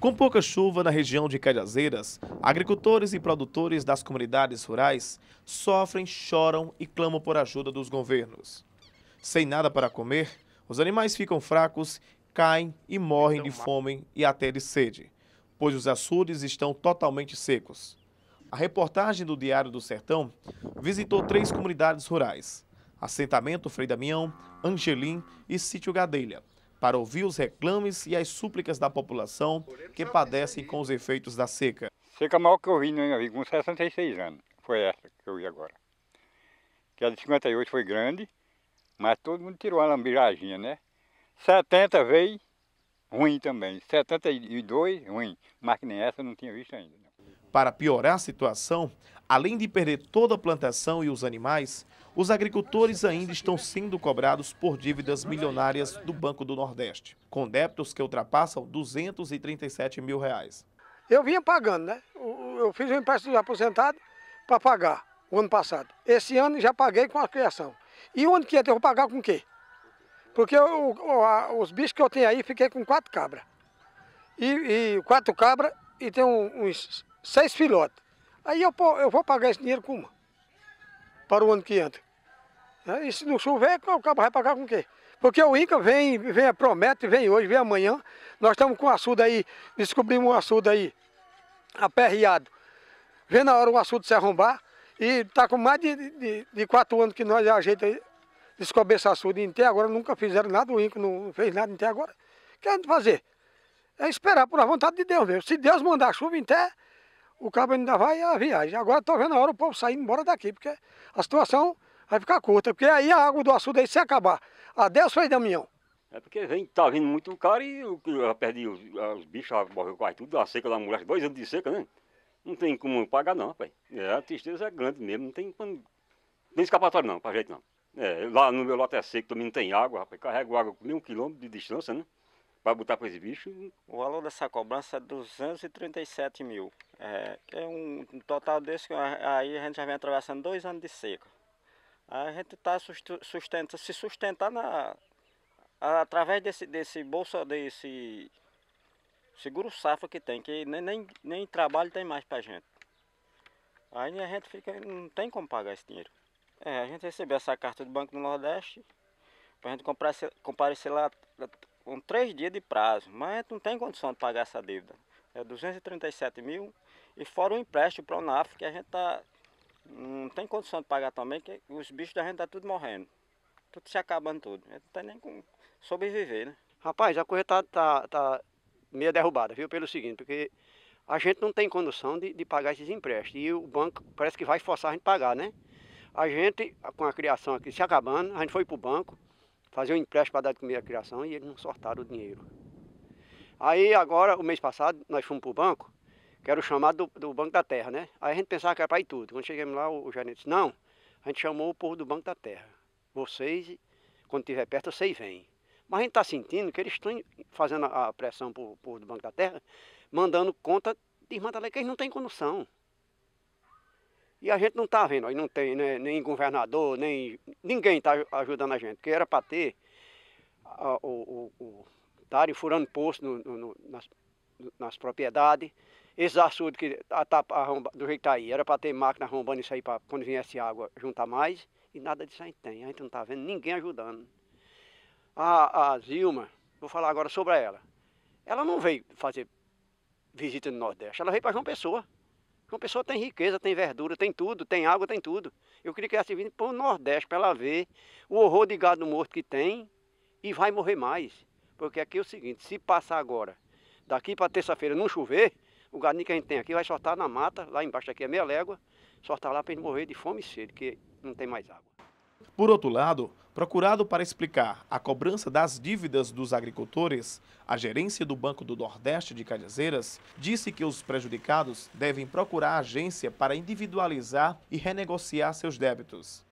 Com pouca chuva na região de Cajazeiras, agricultores e produtores das comunidades rurais sofrem, choram e clamam por ajuda dos governos. Sem nada para comer, os animais ficam fracos, caem e morrem de fome e até de sede, pois os açudes estão totalmente secos. A reportagem do Diário do Sertão visitou três comunidades rurais: Assentamento Frei Damião, Angelim e Sítio Gadelha para ouvir os reclames e as súplicas da população que padecem com os efeitos da seca. Seca maior que eu vi na com 66 anos, foi essa que eu vi agora. Que a de 58 foi grande, mas todo mundo tirou a lambiradinha, né? 70 veio ruim também, 72 ruim, mas que nem essa eu não tinha visto ainda. Para piorar a situação, Além de perder toda a plantação e os animais, os agricultores ainda estão sendo cobrados por dívidas milionárias do Banco do Nordeste, com débitos que ultrapassam 237 mil reais. Eu vinha pagando, né? Eu fiz um empréstimo aposentado para pagar o ano passado. Esse ano já paguei com a criação. E onde que ia ter? Eu vou pagar com o quê? Porque eu, os bichos que eu tenho aí, fiquei com quatro cabras. E, e quatro cabras e tem uns seis filhotes. Aí eu, eu vou pagar esse dinheiro como? Para o ano que entra. É, e se não chover, o cabo vai pagar com o quê? Porque o INCA vem, vem, promete, vem hoje, vem amanhã. Nós estamos com um açude aí, descobrimos um açude aí, aperreado. vem na hora o açude se arrombar. E está com mais de, de, de, quatro anos que nós ajeitamos descobrir esse açude. E até agora nunca fizeram nada, o INCA não fez nada até agora. O que a gente fazer? É esperar por a vontade de Deus mesmo. Se Deus mandar chuva, até o cabo ainda vai a viagem. Agora estou vendo a hora o povo sair embora daqui, porque a situação vai ficar curta, porque aí a água do açude aí se acabar. Adeus, Frei Damião. É porque vem, tá vindo muito caro e eu, eu perdi os, os bichos, morreu quase tudo, a seca da mulher, dois anos de seca, né? Não tem como pagar não, pai. É, a tristeza é grande mesmo, não tem, não tem escapatório não, pra jeito não. É, lá no meu lote é seco, também não tem água, rapaz. Carrego água com um quilômetro de distância, né? para botar para esse bicho. O valor dessa cobrança é 237 mil. É, é um, total desse, aí a gente já vem atravessando dois anos de seca. a gente está sustenta, se sustentar na, através desse, desse bolsa, desse seguro safra que tem, que nem, nem, nem trabalho tem mais para gente. Aí a gente fica, não tem como pagar esse dinheiro. É, a gente recebeu essa carta do Banco do Nordeste, para a gente comparecer, comparecer lá com três dias de prazo, mas não tem condição de pagar essa dívida. É 237 mil e fora o empréstimo para o NAF, que a gente tá, não tem condição de pagar também, que os bichos da gente tá tudo morrendo. Tudo se acabando tudo. A gente não tem nem como sobreviver, né? Rapaz, a coisa tá, tá, tá meio derrubada, viu? Pelo seguinte, porque a gente não tem condição de, de pagar esses empréstimos. E o banco parece que vai forçar a gente a pagar, né? A gente, com a criação aqui se acabando, a gente foi para o banco, fazer um empréstimo para dar de comer a criação e eles não sortaram o dinheiro. Aí agora, o mês passado, nós fomos para o banco, que era o chamado do, do Banco da Terra, né? Aí a gente pensava que era para ir tudo. Quando chegamos lá, o, o gerente disse, não, a gente chamou o povo do Banco da Terra. Vocês, quando estiver perto, vocês vêm. Mas a gente está sentindo que eles estão fazendo a pressão para o povo do Banco da Terra, mandando conta de Irmã que eles não têm condução. E a gente não está vendo, aí não tem né, nem governador, nem ninguém está ajudando a gente, porque era para ter a, o, o, o furando poço no, no, nas, nas, propriedades. esses açudes que tá, tá a, a, do jeito que está aí, era para ter máquina arrombando isso aí para quando viesse água juntar mais, e nada disso aí tem. A gente não está vendo ninguém ajudando. A, a Zilma, vou falar agora sobre ela. Ela não veio fazer visita no Nordeste, ela veio para João Pessoa. Uma pessoa tem riqueza, tem verdura, tem tudo, tem água, tem tudo. Eu queria que ela se viesse para o Nordeste para ela ver o horror de gado morto que tem e vai morrer mais. Porque aqui é o seguinte, se passar agora, daqui para terça-feira não chover, o galinho que a gente tem aqui vai soltar na mata, lá embaixo aqui é meia légua, soltar lá para ele morrer de fome e sede, que não tem mais água. Por outro lado, procurado para explicar a cobrança das dívidas dos agricultores, a gerência do Banco do Nordeste de Cajazeiras disse que os prejudicados devem procurar a agência para individualizar e renegociar seus débitos.